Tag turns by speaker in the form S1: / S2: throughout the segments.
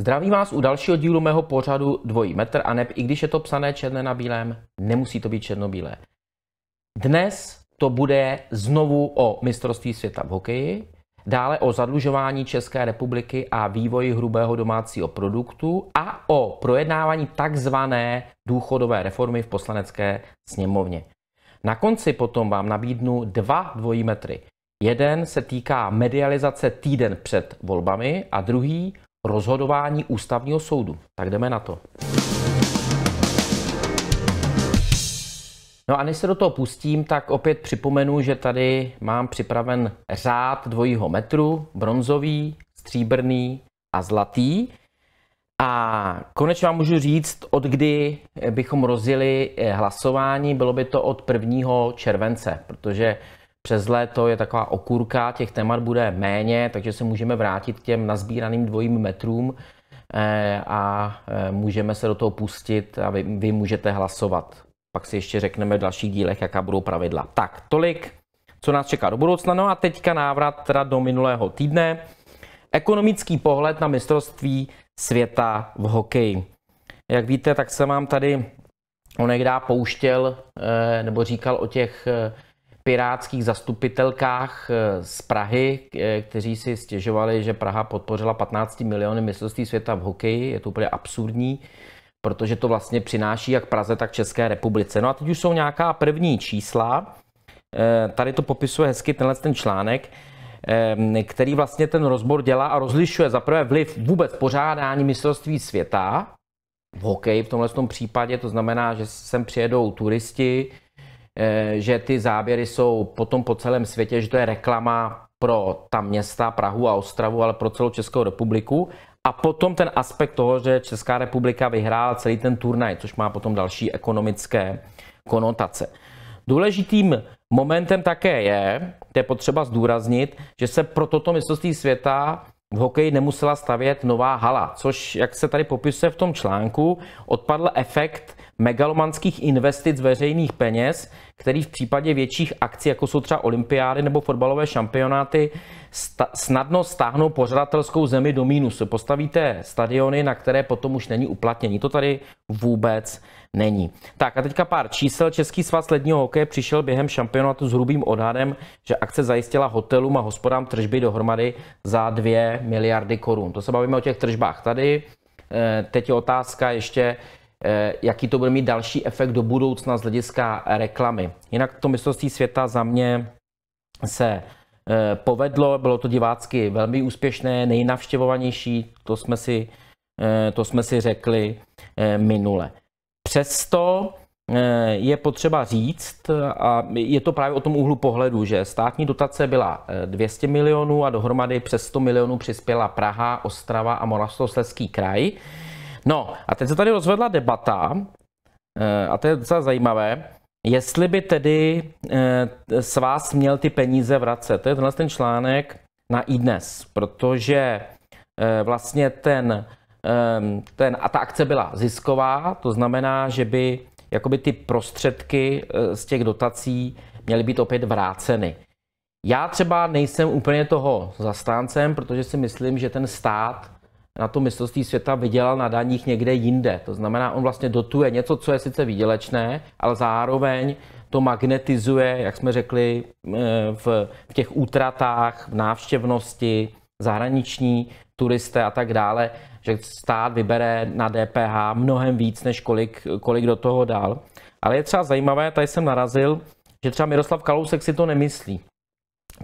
S1: Zdravím vás u dalšího dílu mého pořadu Dvojí metr a neb, i když je to psané černé na bílém, nemusí to být černobílé. Dnes to bude znovu o mistrovství světa v hokeji, dále o zadlužování České republiky a vývoji hrubého domácího produktu a o projednávání takzvané důchodové reformy v poslanecké sněmovně. Na konci potom vám nabídnu dva dvojí metry. Jeden se týká medializace týden před volbami a druhý rozhodování ústavního soudu. Tak jdeme na to. No a než se do toho pustím, tak opět připomenu, že tady mám připraven řád dvojího metru, bronzový, stříbrný a zlatý. A konečně vám můžu říct, od kdy bychom rozjeli eh, hlasování, bylo by to od 1. července, protože přes léto je taková okurka, těch témat bude méně, takže se můžeme vrátit k těm nazbíraným dvojím metrům eh, a eh, můžeme se do toho pustit a vy, vy můžete hlasovat. Pak si ještě řekneme v dalších dílech, jaká budou pravidla. Tak, tolik, co nás čeká do budoucna. No a teďka návrat teda do minulého týdne. Ekonomický pohled na mistrovství světa v hokeji. Jak víte, tak jsem vám tady onekdá pouštěl eh, nebo říkal o těch eh, pirátských zastupitelkách eh, z Prahy, kteří si stěžovali, že Praha podpořila 15 miliony mistrovství světa v hokeji. Je to úplně absurdní protože to vlastně přináší jak Praze, tak České republice. No a teď už jsou nějaká první čísla, eh, tady to popisuje hezky tenhle ten článek, eh, který vlastně ten rozbor dělá a rozlišuje zaprvé vliv vůbec pořádání mistrovství světa v hokeji v tomhle tom případě, to znamená, že sem přijedou turisti, eh, že ty záběry jsou potom po celém světě, že to je reklama pro ta města Prahu a Ostravu, ale pro celou Českou republiku. A potom ten aspekt toho, že Česká republika vyhrála celý ten turnaj, což má potom další ekonomické konotace. Důležitým momentem také je, to je potřeba zdůraznit, že se pro toto mistrovství světa v hokeji nemusela stavět nová hala, což, jak se tady popisuje v tom článku, odpadl efekt megalomanských investic veřejných peněz, který v případě větších akcí, jako jsou třeba olympiády nebo fotbalové šampionáty, sta- snadno stáhnou pořadatelskou zemi do mínusu. Postavíte stadiony, na které potom už není uplatnění. To tady vůbec není. Tak a teďka pár čísel. Český svaz ledního hokeje přišel během šampionátu s hrubým odhadem, že akce zajistila hotelům a hospodám tržby dohromady za 2 miliardy korun. To se bavíme o těch tržbách tady. E, teď je otázka ještě, Eh, jaký to bude mít další efekt do budoucna z hlediska reklamy. Jinak to mistrovství světa za mě se eh, povedlo, bylo to divácky velmi úspěšné, nejnavštěvovanější, to jsme si, eh, to jsme si řekli minule. Přesto je potřeba říct, a je to právě o tom úhlu pohledu, že státní dotace byla 200 milionů a dohromady přes 100 milionů přispěla Praha, Ostrava a Moravskoslezský kraj. No a teď se tady rozvedla debata, eh, a to je docela zajímavé, jestli by tedy eh, s vás měl ty peníze vracet. To je tenhle ten článek na iDnes, protože eh, vlastně ten, ehm, ten, a ta akce byla zisková, to znamená, že by jakoby ty prostředky z těch dotací měly být opět vráceny. Já třeba nejsem úplně toho zastáncem, protože si myslím, že ten stát na to mistrovství světa vydělal na daních někde jinde. To znamená, on vlastně dotuje něco, co je sice výdělečné, ale zároveň to magnetizuje, jak jsme řekli, eh, v, v těch útratách, v návštěvnosti, zahraniční turisté a tak dále, že stát vybere na DPH mnohem víc, než kolik, kolik do toho dal. Ale je třeba zajímavé, tady jsem narazil, že třeba Miroslav Kalousek si to nemyslí.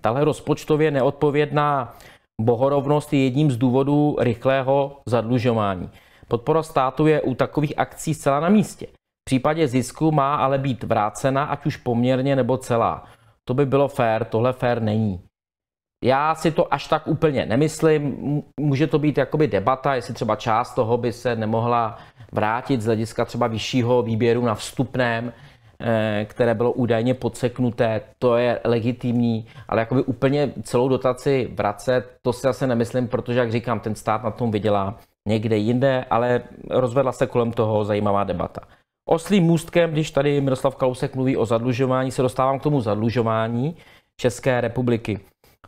S1: Tahle rozpočtově neodpovědná Bohorovnost je jedním z důvodů rychlého zadlužování. Podpora státu je u takových akcí zcela na místě. V případě zisku má ale být vrácena, ať už poměrně nebo celá. To by bylo fér, tohle fér není. Já si to až tak úplně nemyslím. Může to být jakoby debata, jestli třeba část toho by se nemohla vrátit z hlediska třeba vyššího výběru na vstupném, Eh, které bylo údajně podseknuté, to je legitimní, ale jakoby úplně celou dotaci vracet, to si asi nemyslím, protože, jak říkám, ten stát na tom vydělá někde jinde, ale rozvedla se kolem toho zajímavá debata. Oslým můstkem, když tady Miroslav Kalousek mluví o zadlužování, se dostávám k tomu zadlužování České republiky.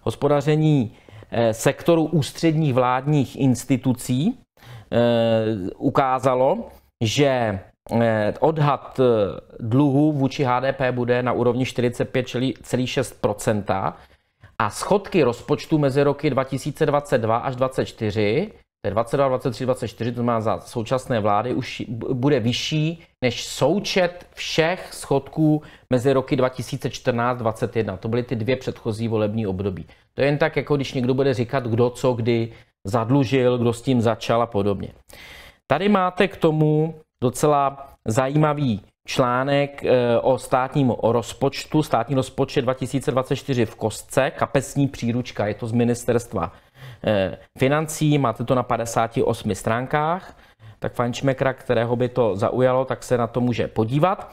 S1: Hospodaření eh, sektoru ústředních vládních institucí eh, ukázalo, že Eh, odhad eh, dluhů vůči HDP bude na úrovni 45,6 a schodky rozpočtu mezi roky 2022 až 2024, 22, 23, 24, to má za současné vlády, už bude vyšší než součet všech schodků mezi roky 2014 2021. To byly ty dvě předchozí volební období. To je jen tak, jako když někdo bude říkat, kdo co kdy zadlužil, kdo s tím začal a podobně. Tady máte k tomu docela zajímavý článek eh, o státním o rozpočtu, státní rozpočet 2024 v kostce, kapesní příručka, je to z ministerstva eh, financí, máte to na 58 stránkách, tak fančmekra, kterého by to zaujalo, tak se na to může podívat.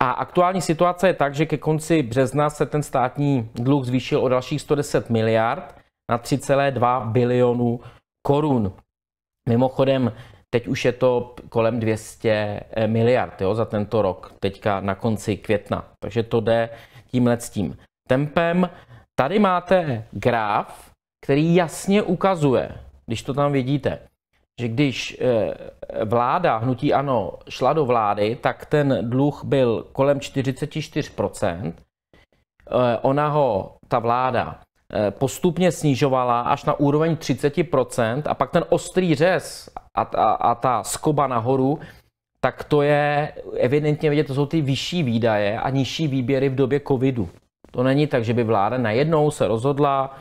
S1: A aktuální situace je tak, že ke konci března se ten státní dluh zvýšil o dalších 110 miliard na 3,2 bilionu korun. Mimochodem, Teď už je to kolem 200 eh, miliard jo, za tento rok, teďka na konci května. Takže to jde tímhle s tím tempem. Tady máte graf, který jasně ukazuje, když to tam vidíte, že když eh, vláda hnutí ano šla do vlády, tak ten dluh byl kolem 44%. Eh, ona ho, ta vláda, postupně snižovala až na úroveň 30% a pak ten ostrý řez a, a, a ta skoba nahoru, tak to je evidentně vidět, to jsou ty vyšší výdaje a nižší výběry v době covidu. To není tak, že by vláda najednou se rozhodla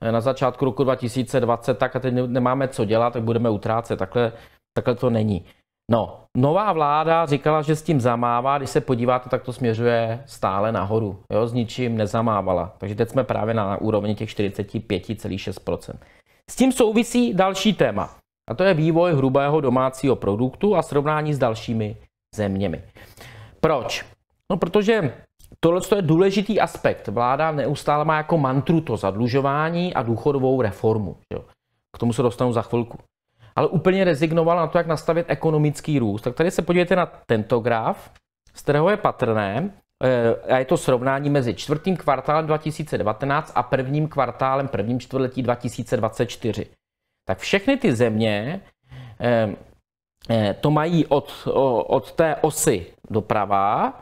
S1: eh, na začátku roku 2020, tak a teď nemáme co dělat, tak budeme utrácet. Takhle, takhle to není. No, nová vláda říkala, že s tím zamává, když se podíváte, tak to směřuje stále nahoru. Jo, s ničím nezamávala. Takže teď jsme právě na úrovni těch 45,6%. S tím souvisí další téma. A to je vývoj hrubého domácího produktu a srovnání s dalšími zeměmi. Proč? No, protože tohle je důležitý aspekt. Vláda neustále má jako mantru to zadlužování a důchodovou reformu. Jo. K tomu se dostanu za chvilku. Ale úplně rezignovala na to, jak nastavit ekonomický růst. Tak tady se podívejte na tento graf, z kterého je patrné, eh, a je to srovnání mezi čtvrtým kvartálem 2019 a prvním kvartálem, prvním čtvrtletí 2024 tak všechny ty země eh, eh, to mají od, od té osy doprava,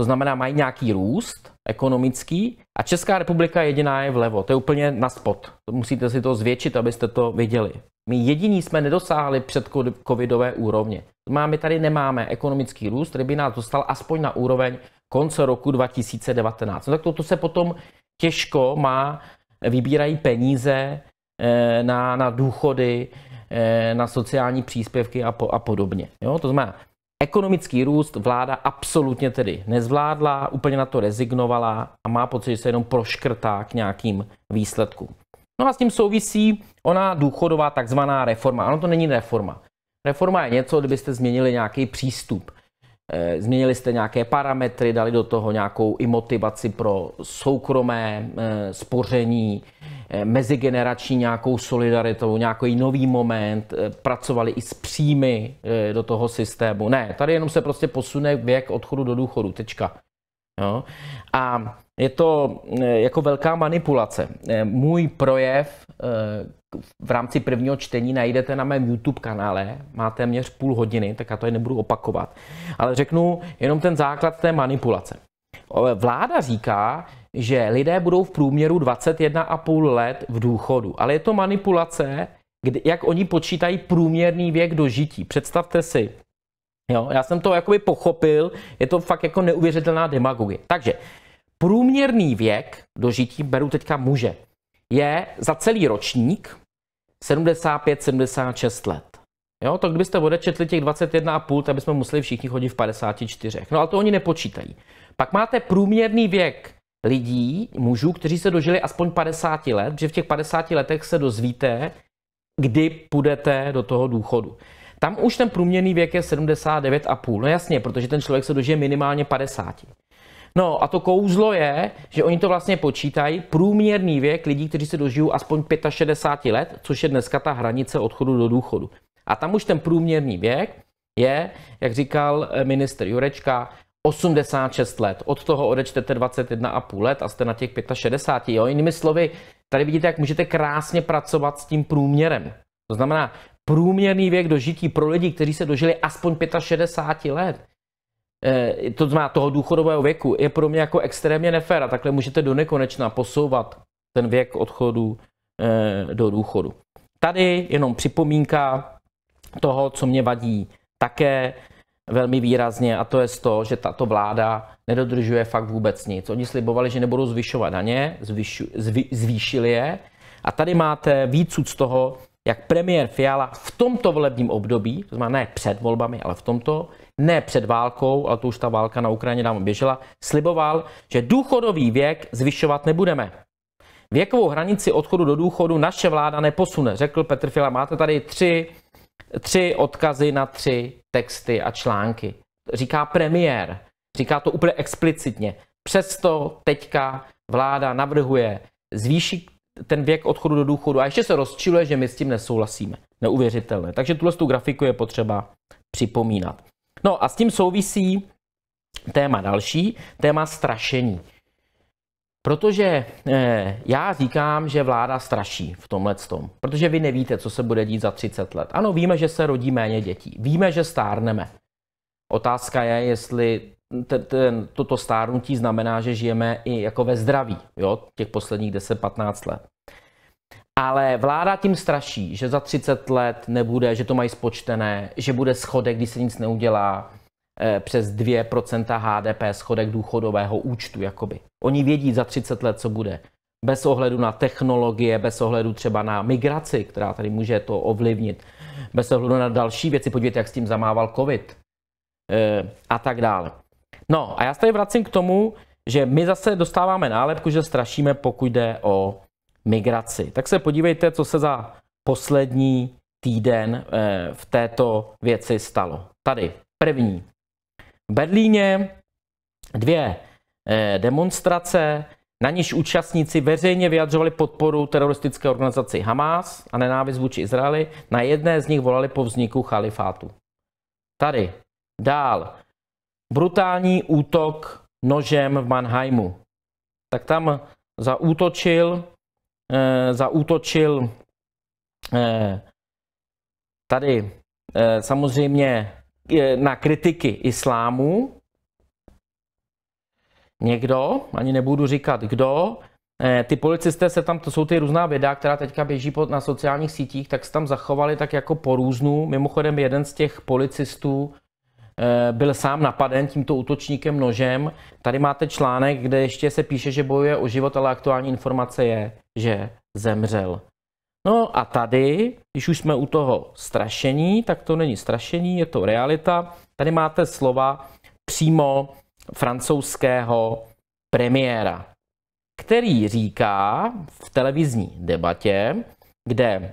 S1: to znamená mají nějaký růst ekonomický a Česká republika jediná je vlevo, to je úplně na spod. Musíte si to zvětšit, abyste to viděli. My jediní jsme nedosáhli před covidové úrovně. My tady nemáme ekonomický růst, který by nás dostal aspoň na úroveň konce roku 2019. No tak toto to se potom těžko má, vybírají peníze Eh, na, na důchody, eh, na sociální příspěvky a, po, a podobně. Jo? To znamená, ekonomický růst vláda absolutně tedy nezvládla, úplně na to rezignovala a má pocit, že se jenom proškrtá k nějakým výsledkům. No a s tím souvisí ona důchodová takzvaná reforma. Ano, to není reforma. Reforma je něco, kdybyste změnili nějaký přístup. Eh, změnili jste nějaké parametry, dali do toho nějakou i motivaci pro soukromé eh, spoření, eh, mezigenerační nějakou solidaritu, nějaký nový moment, pracovali i s příjmy do toho systému. Ne, tady jenom se prostě posune věk odchodu do důchodu, tečka. Jo? A je to jako velká manipulace. Můj projev Eh, v rámci prvního čtení najdete na mém YouTube kanále, má téměř půl hodiny, tak já to je nebudu opakovat, ale řeknu jenom ten základ té manipulace. Vláda říká, že lidé budou v průměru 21,5 let v důchodu, ale je to manipulace, kdy, jak oni počítají průměrný věk dožití. Představte si, jo, já jsem to jakoby pochopil, je to fakt jako neuvěřitelná demagogie. Takže průměrný věk dožití beru teďka muže je za celý ročník 75-76 let. Jo, to kdybyste odečetli těch 21,5, tak bychom museli všichni chodit v 54. No ale to oni nepočítají. Pak máte průměrný věk lidí, mužů, kteří se dožili aspoň 50 let, že v těch 50 letech se dozvíte, kdy půjdete do toho důchodu. Tam už ten průměrný věk je 79,5. No jasně, protože ten člověk se dožije minimálně 50. No a to kouzlo je, že oni to vlastně počítají, průměrný věk lidí, kteří se dožijou aspoň 65 let, což je dneska ta hranice odchodu do důchodu. A tam už ten průměrný věk je, jak říkal eh, minister Jurečka, 86 let. Od toho odečtete 21,5 let a jste na těch 65. Jo? Jinými slovy, tady vidíte, jak můžete krásně pracovat s tím průměrem. To znamená, průměrný věk dožití pro lidi, kteří se dožili aspoň 65 let, Eh, to znamená toho důchodového věku, je pro mě jako extrémně nefér a takhle můžete do nekonečna posouvat ten věk odchodu eh, do důchodu. Tady jenom připomínka toho, co mě vadí také velmi výrazně a to je to, že tato vláda nedodržuje fakt vůbec nic. Oni slibovali, že nebudou zvyšovat daně, zvyšu, zvy, zvýšili je a tady máte výcud z toho, jak premiér Fiala v tomto volebním období, to znamená ne před volbami, ale v tomto, ne před válkou, ale to už ta válka na Ukrajině nám běžela, sliboval, že důchodový věk zvyšovat nebudeme. Věkovou hranici odchodu do důchodu naše vláda neposune, řekl Petr Fila. Máte tady tři, tři odkazy na tři texty a články. Říká premiér, říká to úplně explicitně. Přesto teďka vláda navrhuje zvýšit ten věk odchodu do důchodu a ještě se rozčiluje, že my s tím nesouhlasíme. Neuvěřitelné. Takže tuhle tu grafiku je potřeba připomínat. No a s tím souvisí téma další, téma strašení. Protože eh, já říkám, že vláda straší v tomhle tom, protože vy nevíte, co se bude dít za 30 let. Ano, víme, že se rodí méně dětí, víme, že stárneme. Otázka je, jestli toto stárnutí znamená, že žijeme i jako ve zdraví, jo, těch posledních 10-15 let. Ale vláda tím straší, že za 30 let nebude, že to mají spočtené, že bude schodek, když se nic neudělá, eh, přes 2% HDP schodek důchodového účtu. Jakoby. Oni vědí za 30 let, co bude. Bez ohledu na technologie, bez ohledu třeba na migraci, která tady může to ovlivnit, bez ohledu na další věci, podívejte, jak s tím zamával COVID eh, a tak dále. No a já se tady vracím k tomu, že my zase dostáváme nálepku, že strašíme, pokud jde o migraci. Tak se podívejte, co se za poslední týden eh, v této věci stalo. Tady první. V Berlíně dvě eh, demonstrace, na níž účastníci veřejně vyjadřovali podporu teroristické organizaci Hamas a nenávist vůči Izraeli. Na jedné z nich volali po vzniku chalifátu. Tady. Dál. Brutální útok nožem v Mannheimu. Tak tam zaútočil Eh, zaútočil eh, tady eh, samozřejmě na kritiky islámu. Někdo, ani nebudu říkat kdo, ty policisté se tam, to jsou ty různá videa, která teďka běží na sociálních sítích, tak se tam zachovali tak jako po různu. Mimochodem jeden z těch policistů Eh, byl sám napaden tímto útočníkem nožem. Tady máte článek, kde ještě se píše, že bojuje o život, ale aktuální informace je, že zemřel. No a tady, když už jsme u toho strašení, tak to není strašení, je to realita. Tady máte slova přímo francouzského premiéra, který říká v televizní debatě, kde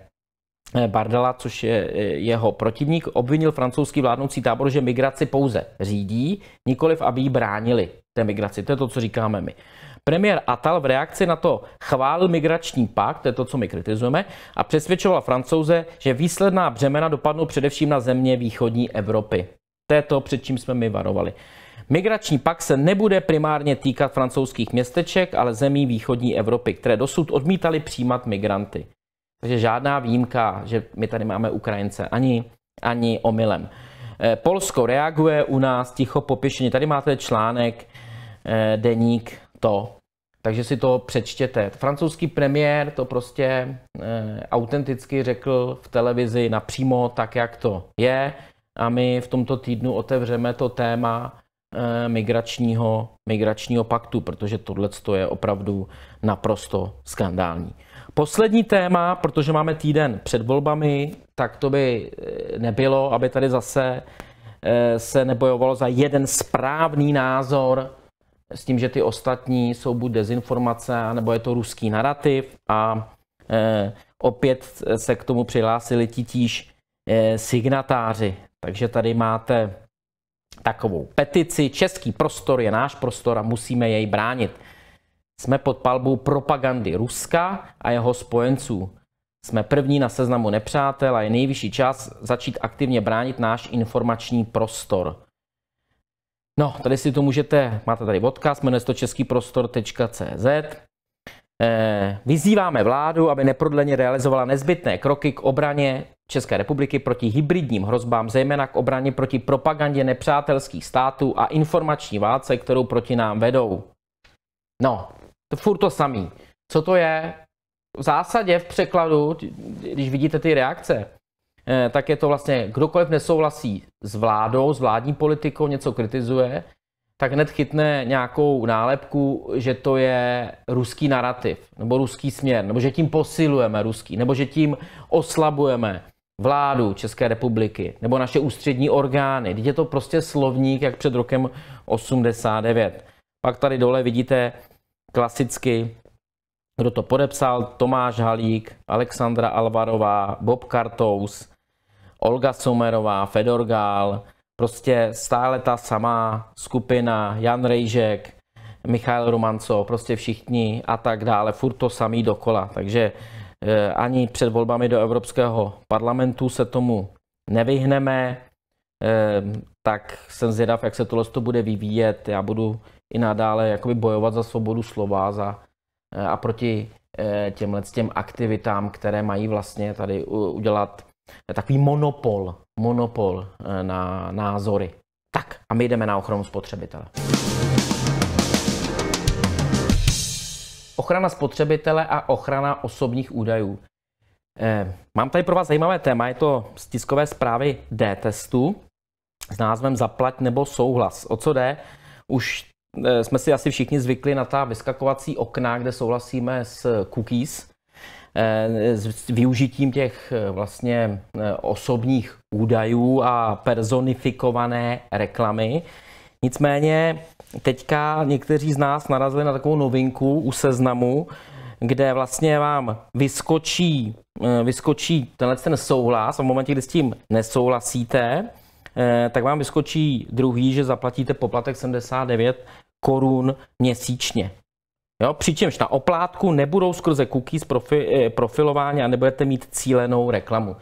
S1: Eh, Bardala, což je eh, jeho protivník, obvinil francouzský vládnoucí tábor, že migraci pouze řídí, nikoliv aby ji bránili té migraci. To je to, co říkáme my. Premiér Atal v reakci na to chválil migrační pakt, to je to, co my kritizujeme, a přesvědčoval francouze, že výsledná břemena dopadnou především na země východní Evropy. To je to, před čím jsme my varovali. Migrační pakt se nebude primárně týkat francouzských městeček, ale zemí východní Evropy, které dosud odmítali přijímat migranty. Takže žádná výjimka, že my tady máme Ukrajince, ani, ani omylem. Eh, Polsko reaguje u nás ticho popěšeně. Tady máte článek eh, deník to, takže si to přečtěte. Francouzský premiér to prostě eh, autenticky řekl v televizi napřímo tak, jak to je. A my v tomto týdnu otevřeme to téma migračního, migračního paktu, protože tohle je opravdu naprosto skandální. Poslední téma, protože máme týden před volbami, tak to by eh, nebylo, aby tady zase eh, se nebojovalo za jeden správný názor s tím, že ty ostatní jsou buď dezinformace, nebo je to ruský narrativ a eh, opět se k tomu přihlásili titíž signatáři. Takže tady máte takovou petici. Český prostor je náš prostor a musíme jej bránit. Jsme pod palbou propagandy Ruska a jeho spojenců. Jsme první na seznamu nepřátel a je nejvyšší čas začít aktivně bránit náš informační prostor. No, tady si to můžete, máte tady odkaz, jmenuje se to českýprostor.cz. Eh, vyzýváme vládu, aby neprodleně realizovala nezbytné kroky k obraně České republiky proti hybridním hrozbám, zejména k obraně proti propagandě nepřátelských států a informační válce, kterou proti nám vedou. No, to furt to samý. Co to je? V zásadě v překladu, když vidíte ty reakce, eh, tak je to vlastně, kdokoliv nesouhlasí s vládou, s vládní politikou, něco kritizuje, tak hned chytne nějakou nálepku, že to je ruský narrativ, nebo ruský směr, nebo že tím posilujeme ruský, nebo že tím oslabujeme vládu České republiky, nebo naše ústřední orgány. Teď je to prostě slovník, jak před rokem 89. Pak tady dole vidíte klasicky, kdo to podepsal, Tomáš Halík, Alexandra Alvarová, Bob Kartous, Olga Somerová, Fedor Gál, prostě stále ta samá skupina, Jan Rejžek, Michal Romanco, prostě všichni a tak dále, furt to samý dokola. Takže eh, ani před volbami do Evropského parlamentu se tomu nevyhneme, eh, tak jsem zvědav, jak se tohle to bude vyvíjet. Já budu i nadále jakoby bojovat za svobodu slova za, eh, a proti eh, těmhle těm aktivitám, které mají vlastně tady udělat eh, takový monopol, monopol na názory. Tak a my jdeme na ochranu spotřebitele. Ochrana spotřebitele a ochrana osobních údajů. Mám tady pro vás zajímavé téma, je to z tiskové zprávy D-testu s názvem Zaplať nebo souhlas. O co jde? Už Eh, jsme si asi všichni zvykli na ta vyskakovací okna, kde souhlasíme s cookies, eh, s využitím těch eh, vlastně osobních údajů a personifikované reklamy. Nicméně teďka někteří z nás narazili na takovou novinku u seznamu, kde vlastně vám vyskočí, vyskočí tenhle ten souhlas a v momentě, kdy s tím nesouhlasíte, Eh, tak vám vyskočí druhý, že zaplatíte poplatek 79 korun měsíčně. Jo, přičemž na oplátku nebudou skrze cookies profi, eh, profilování a nebudete mít cílenou reklamu.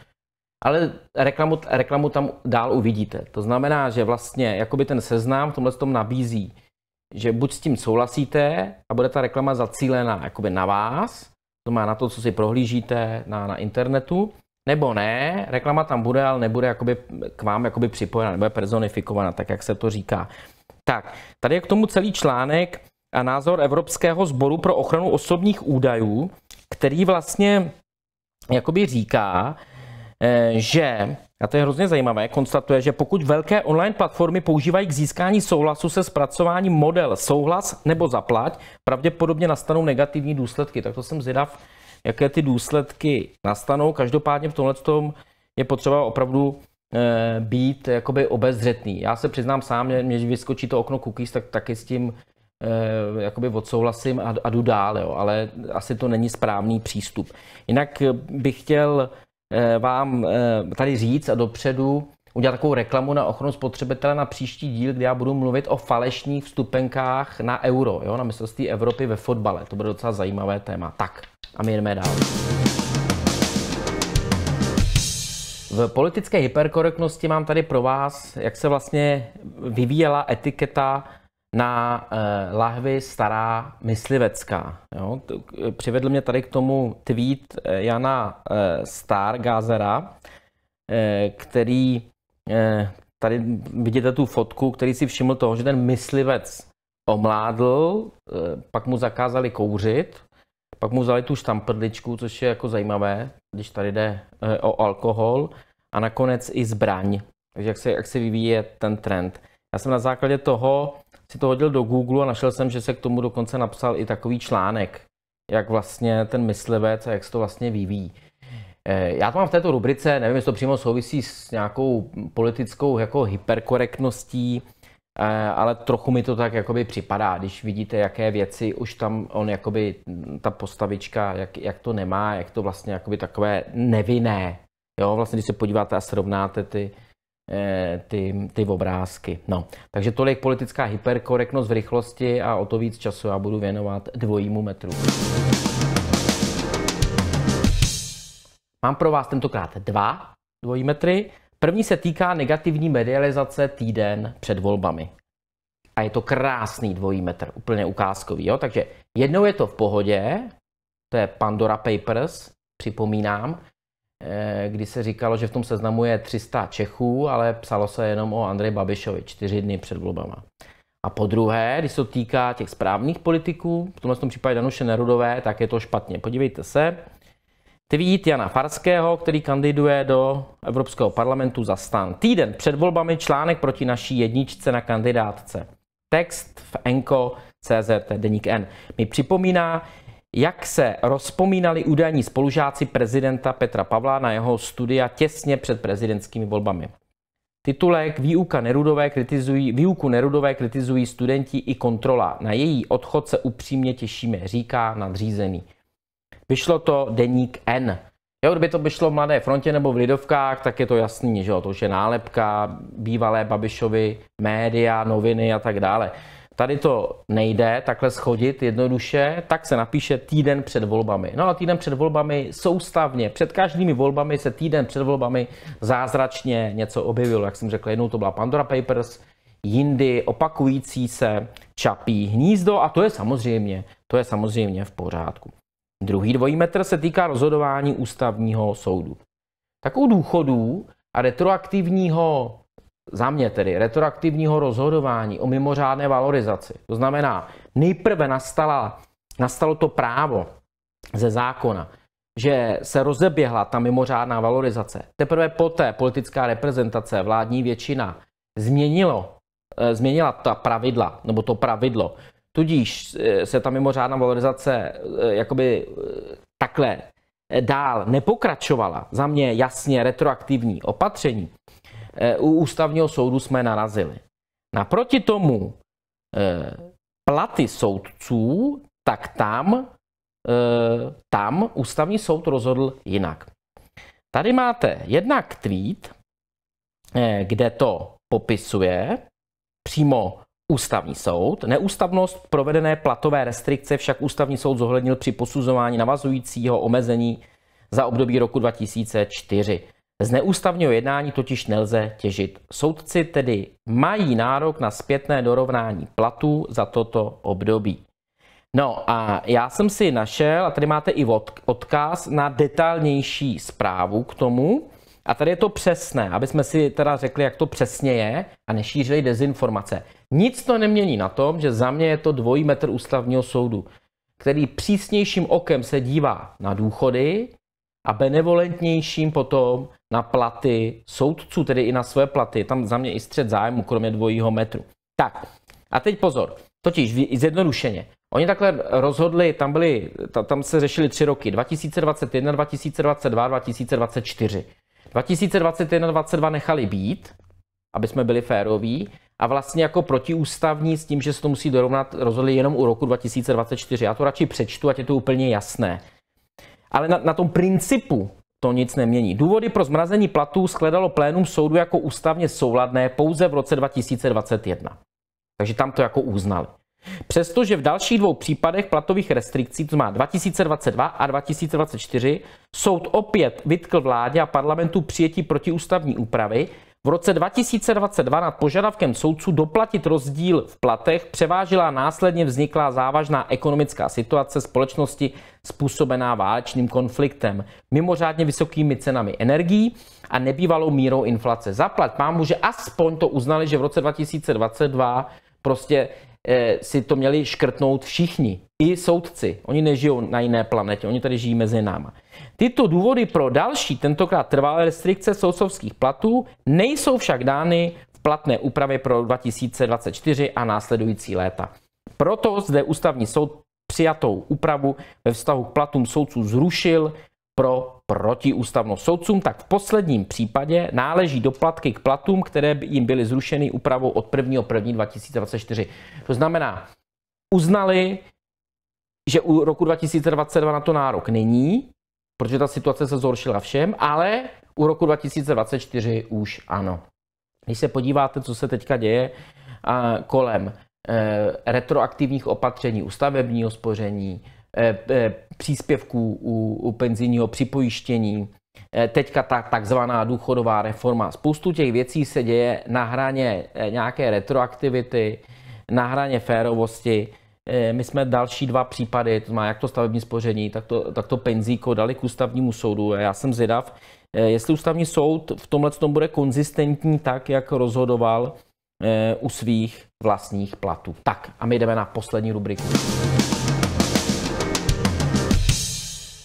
S1: Ale reklamu, reklamu tam dál uvidíte. To znamená, že vlastně jakoby ten seznám v tomhle tom nabízí, že buď s tím souhlasíte a bude ta reklama zacílená jakoby na vás, to má na to, co si prohlížíte na, na internetu, nebo ne, reklama tam bude, ale nebude jakoby k vám jakoby připojena, nebude personifikovaná, tak jak se to říká. Tak, tady je k tomu celý článek a názor Evropského sboru pro ochranu osobních údajů, který vlastně jakoby říká, eh, že, a to je hrozně zajímavé, konstatuje, že pokud velké online platformy používají k získání souhlasu se zpracováním model souhlas nebo zaplať, pravděpodobně nastanou negativní důsledky. Tak to jsem zvědav, jaké ty důsledky nastanou. Každopádně v tomhle tom je potřeba opravdu eh, být jakoby obezřetný. Já se přiznám sám, když vyskočí to okno cookies, tak taky s tím eh, jakoby odsouhlasím a, a jdu dál, jo. ale asi to není správný přístup. Jinak bych chtěl eh, vám tady říct a dopředu udělat takovou reklamu na ochranu spotřebitele na příští díl, kde já budu mluvit o falešných vstupenkách na euro, jo, na mistrovství Evropy ve fotbale. To bude docela zajímavé téma. Tak. A my jdeme dál. V politické hyperkorektnosti mám tady pro vás, jak se vlastně vyvíjela etiketa na eh, lahvi stará myslivecká. Jo? Přivedl mě tady k tomu tweet eh, Jana eh, Stargazera, eh, který eh, tady vidíte tu fotku, který si všiml toho, že ten myslivec omládl, eh, pak mu zakázali kouřit, pak mu vzali tu štamprličku, což je jako zajímavé, když tady jde eh, o alkohol. A nakonec i zbraň. Takže jak se, jak se vyvíje ten trend. Já jsem na základě toho si to hodil do Google a našel jsem, že se k tomu dokonce napsal i takový článek, jak vlastně ten myslivec a jak se to vlastně vyvíjí. Eh, já to mám v této rubrice, nevím, jestli to přímo souvisí s nějakou politickou jako hyperkorektností, Eh, ale trochu mi to tak jakoby připadá, když vidíte, jaké věci už tam on jakoby, mm, ta postavička, jak, jak to nemá, jak to vlastně jakoby takové nevinné. Jo, vlastně, když se podíváte a srovnáte ty, eh, ty, ty obrázky. No, takže tolik politická hyperkorektnost v rychlosti a o to víc času já budu věnovat dvojímu metru. Mám pro vás tentokrát dva dvojí metry. První se týká negativní medializace týden před volbami. A je to krásný dvojí metr, úplně ukázkový. Jo? Takže jednou je to v pohodě, to je Pandora Papers, připomínám, eh, kdy se říkalo, že v tom seznamu je 300 Čechů, ale psalo se jenom o Andrej Babišovi čtyři dny před volbama. A po druhé, když se týká těch správných politiků, v tomhle tom případě Danuše Nerudové, tak je to špatně. Podívejte se, tweet Jana Farského, který kandiduje do Evropského parlamentu za stan. Týden před volbami článek proti naší jedničce na kandidátce. Text v enko CZ, deník N, mi připomíná, jak se rozpomínali údajní spolužáci prezidenta Petra Pavla na jeho studia těsně před prezidentskými volbami. Titulek Výuka Nerudové kritizují, výuku Nerudové kritizují studenti i kontrola. Na její odchod se upřímně těšíme, říká nadřízený. Vyšlo to deník N. Jo, kdyby to by šlo v Mladé frontě nebo v Lidovkách, tak je to jasný, že jo, to už je nálepka, bývalé Babišovi, média, noviny a tak dále. Tady to nejde takhle schodit jednoduše, tak se napíše týden před volbami. No a týden před volbami soustavně, před každými volbami se týden před volbami zázračně něco objevilo. Jak jsem řekl, jednou to byla Pandora Papers, jindy opakující se čapí hnízdo a to je samozřejmě, to je samozřejmě v pořádku. Druhý dvojí metr se týká rozhodování ústavního soudu. Tak u důchodů a retroaktivního, za mě tedy, retroaktivního rozhodování o mimořádné valorizaci. To znamená, nejprve nastala, nastalo to právo ze zákona, že se rozeběhla ta mimořádná valorizace. Teprve poté politická reprezentace, vládní většina změnilo, eh, změnila ta pravidla, nebo to pravidlo, Tudíž eh, se ta mimořádná valorizace eh, jakoby eh, takhle dál nepokračovala, za mě jasně retroaktivní opatření, u ústavního soudu jsme narazili. Naproti tomu platy soudců, tak tam, tam ústavní soud rozhodl jinak. Tady máte jednak tweet, kde to popisuje přímo Ústavní soud. Neústavnost provedené platové restrikce však ústavní soud zohlednil při posuzování navazujícího omezení za období roku 2004. Z neústavního jednání totiž nelze těžit. Soudci tedy mají nárok na zpětné dorovnání platů za toto období. No a já jsem si našel, a tady máte i odkaz na detailnější zprávu k tomu, a tady je to přesné, aby jsme si teda řekli, jak to přesně je a nešířili dezinformace. Nic to nemění na tom, že za mě je to dvojí metr ústavního soudu, který přísnějším okem se dívá na důchody a benevolentnějším potom na platy soudců, tedy i na své platy. Tam za mě i střed zájmu, kromě dvojího metru. Tak, a teď pozor, totiž zjednodušeně. Oni takhle rozhodli, tam, byli, tam se řešili tři roky, 2021, 2022, 2024. 2021-2022 nechali být, aby jsme byli féroví, a vlastně jako protiústavní s tím, že se to musí dorovnat, rozhodli jenom u roku 2024. Já to radši přečtu, ať je to úplně jasné. Ale na, na tom principu to nic nemění. Důvody pro zmrazení platů skledalo plénum soudu jako ústavně souladné pouze v roce 2021. Takže tam to jako uznali. Přestože v dalších dvou případech platových restrikcí, to má 2022 a 2024, soud opět vytkl vládě a parlamentu přijetí protiústavní úpravy, v roce 2022 nad požadavkem soudců doplatit rozdíl v platech převážila následně vzniklá závažná ekonomická situace společnosti způsobená válečným konfliktem, mimořádně vysokými cenami energií a nebývalou mírou inflace. zaplat. pámu, že aspoň to uznali, že v roce 2022 prostě Eh, si to měli škrtnout všichni, i soudci. Oni nežijou na jiné planetě, oni tady žijí mezi náma. Tyto důvody pro další, tentokrát trvalé restrikce soudcovských platů, nejsou však dány v platné úpravě pro 2024 a následující léta. Proto zde ústavní soud přijatou úpravu ve vztahu k platům soudců zrušil pro proti ústavnost soudcům, tak v posledním případě náleží doplatky k platům, které jim byly zrušeny úpravou od 1. 1. 2024. To znamená, uznali, že u roku 2022 na to nárok není, protože ta situace se zhoršila všem, ale u roku 2024 už ano. Když se podíváte, co se teďka děje kolem eh, retroaktivních opatření, ustavebního spoření, Eh, eh, příspěvků u, u penzijního připojištění, eh, teďka ta takzvaná důchodová reforma. Spoustu těch věcí se děje na hraně nějaké retroaktivity, na hraně férovosti. My jsme další dva případy, to má jak to stavební spoření, tak to, tak to penzíko, dali k ústavnímu soudu. Já jsem zvědav, jestli ústavní soud v tomhle tom bude konzistentní tak, jak rozhodoval u svých vlastních platů. Tak a my jdeme na poslední rubriku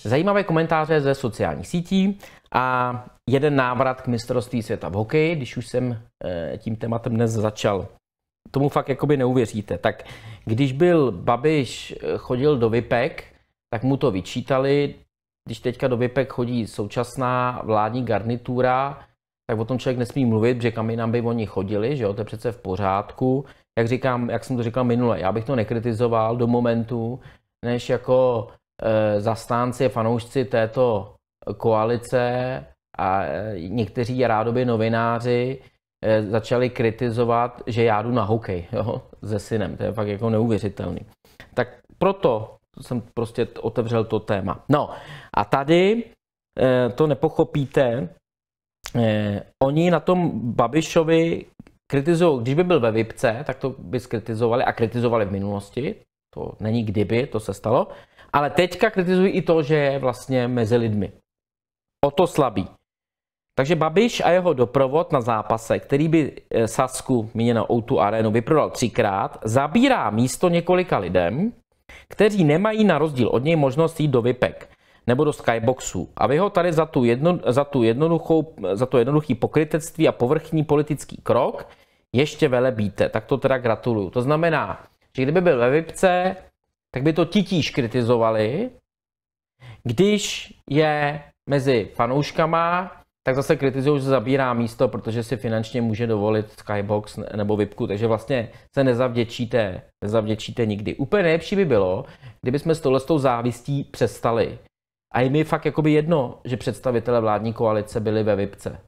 S1: zajímavé komentáře ze sociálních sítí a jeden návrat k mistrovství světa v hokeji, když už jsem eh, tím tématem dnes začal. Tomu fakt jakoby neuvěříte. Tak když byl Babiš, eh, chodil do Vypek, tak mu to vyčítali. Když teďka do Vypek chodí současná vládní garnitura, tak o tom člověk nesmí mluvit, že kam jinam by oni chodili, že jo, to je přece v pořádku. Jak říkám, jak jsem to říkal minule, já bych to nekritizoval do momentu, než jako Eh, zastánci, fanoušci této koalice a eh, někteří rádoby novináři eh, začali kritizovat, že já jdu na hokej jo, se synem. To je fakt jako neuvěřitelný. Tak proto jsem prostě otevřel to téma. No a tady to nepochopíte. Oni na tom Babišovi kritizují, když by byl ve Vipce, tak to by skritizovali a kritizovali v minulosti. To není kdyby, to se stalo. Ale teďka kritizují i to, že je vlastně mezi lidmi. O to slabý. Takže Babiš a jeho doprovod na zápase, který by eh, Sasku, míněno O2 Arenu, vyprodal třikrát, zabírá místo několika lidem, kteří nemají na rozdíl od něj možnost jít do VIPek nebo do Skyboxu. A vy ho tady za, tu jedno, za, tu jednoduchou, za to jednoduchý pokrytectví a povrchní politický krok ještě velebíte. Tak to teda gratuluju. To znamená, že kdyby byl ve VIPce, tak by to titíž kritizovali. Když je mezi fanouškama, tak zase kritizují, že zabírá místo, protože si finančně může dovolit Skybox nebo Vipku, takže vlastně se nezavděčíte, nezavděčíte nikdy. Úplně nejlepší by bylo, kdyby jsme s tou závistí přestali. A je mi fakt jakoby jedno, že představitelé vládní koalice byli ve Vipce.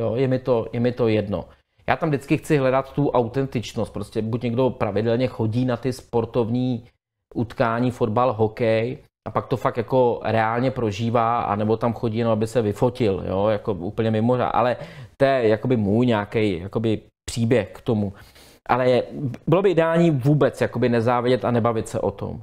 S1: Jo, je mi to, je mi to jedno. Já tam vždycky chci hledat tu autentičnost, prostě buď někdo pravidelně chodí na ty sportovní utkání, fotbal, hokej, a pak to fakt jako reálně prožívá, a nebo tam chodí, no, aby se vyfotil, jo, jako úplně mimo, ale to je jakoby můj nějaký jakoby příběh k tomu. Ale je, bylo by ideální vůbec jakoby nezávidět a nebavit se o tom.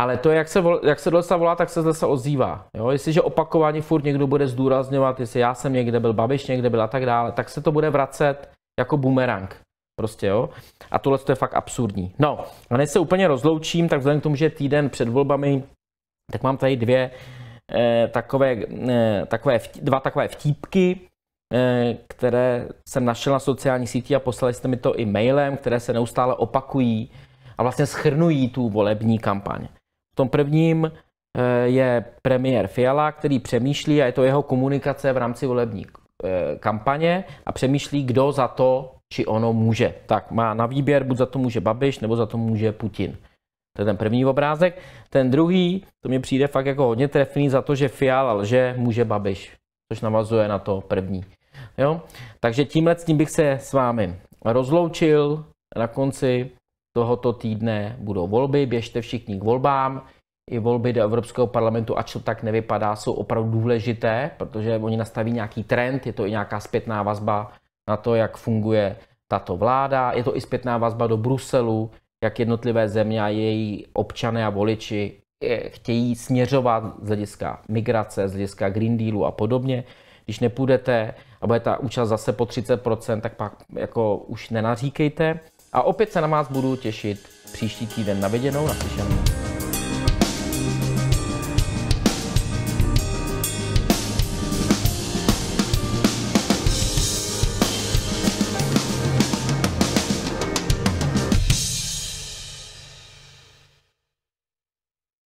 S1: Ale to, jak se, jak se dlesa volá, tak se dlesa ozývá. Jo? Jestliže opakování furt někdo bude zdůrazňovat, jestli já jsem někde byl, babiš někde byl a tak dále, tak se to bude vracet jako bumerang. Prostě jo. A tohle to je fakt absurdní. No, a než se úplně rozloučím, tak vzhledem k tomu, že týden před volbami, tak mám tady dvě eh, takové, eh, takové, dva takové vtípky, eh, které jsem našel na sociální síti a poslali jste mi to i mailem, které se neustále opakují a vlastně schrnují tu volební kampaň. V tom prvním eh, je premiér Fiala, který přemýšlí, a je to jeho komunikace v rámci volební eh, kampaně, a přemýšlí, kdo za to či ono může. Tak má na výběr, buď za to může Babiš, nebo za to může Putin. To je ten první obrázek. Ten druhý, to mi přijde fakt jako hodně trefný za to, že Fial lže, může Babiš, což navazuje na to první. Jo? Takže tímhle s tím bych se s vámi rozloučil. Na konci tohoto týdne budou volby, běžte všichni k volbám. I volby do Evropského parlamentu, ač to tak nevypadá, jsou opravdu důležité, protože oni nastaví nějaký trend, je to i nějaká zpětná vazba na to, jak funguje tato vláda. Je to i zpětná vazba do Bruselu, jak jednotlivé země a její občané a voliči eh, chtějí směřovat z hlediska migrace, z hlediska Green Dealu a podobně. Když nepůjdete a bude ta účast zase po 30%, tak pak jako už nenaříkejte. A opět se na vás budu těšit příští týden na viděnou, naslyšenou.